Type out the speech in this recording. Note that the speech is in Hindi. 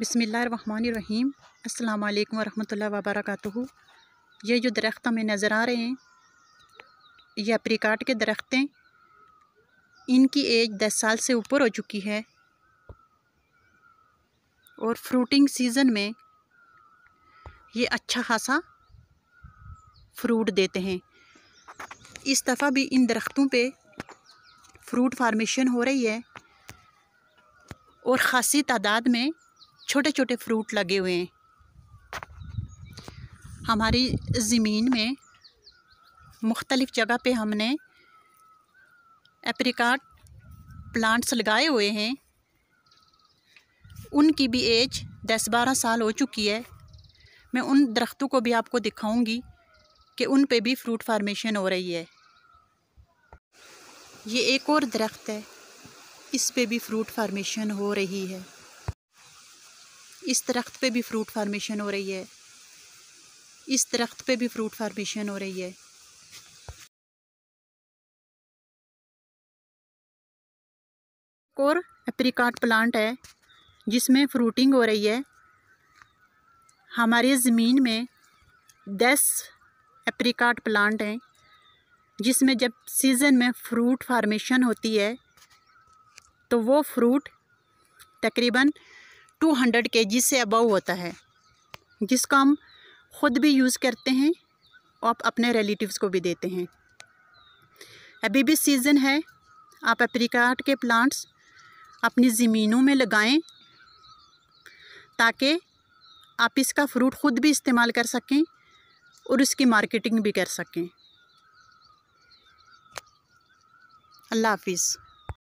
बसमीम् अल्लाम वरहमल वबरक ये जो दरख्त हमें नज़र आ रहे हैं ये अप्रिकाट के दरख्त हैं इनकी एज दस साल से ऊपर हो चुकी है और फ्रूटिंग सीज़न में ये अच्छा खासा फ्रूट देते हैं इस दफ़ा भी इन दरख्तों पे फ्रूट फार्मेशन हो रही है और ख़ासी तादाद में छोटे छोटे फ्रूट लगे हुए हैं हमारी ज़मीन में मुख्तलिफ़ जगह पे हमने एप्रिकाट प्लांट्स लगाए हुए हैं उनकी भी एज दस बारह साल हो चुकी है मैं उन दरख्तों को भी आपको दिखाऊंगी कि उन पे भी फ्रूट फार्मेशन हो रही है ये एक और दरख्त है इस पे भी फ्रूट फार्मेशन हो रही है इस दरख्त पे भी फ्रूट फार्मेशन हो रही है इस दरख्त पे भी फ्रूट फार्मेशन हो रही है और एप्रिकाट प्लांट है जिसमें फ्रूटिंग हो रही है हमारे ज़मीन में दस एप्रिकाट प्लांट हैं जिसमें जब सीज़न में फ्रूट फार्मेशन होती है तो वो फ्रूट तकरीबन टू हंड्रेड के जी से अबव होता है जिसको हम ख़ुद भी यूज़ करते हैं और आप अपने रिलेटिव्स को भी देते हैं अभी भी सीज़न है आप अप्रिकाट के प्लांट्स अपनी ज़मीनों में लगाएं ताकि आप इसका फ्रूट ख़ुद भी इस्तेमाल कर सकें और इसकी मार्केटिंग भी कर सकें अल्लाह हाफिज़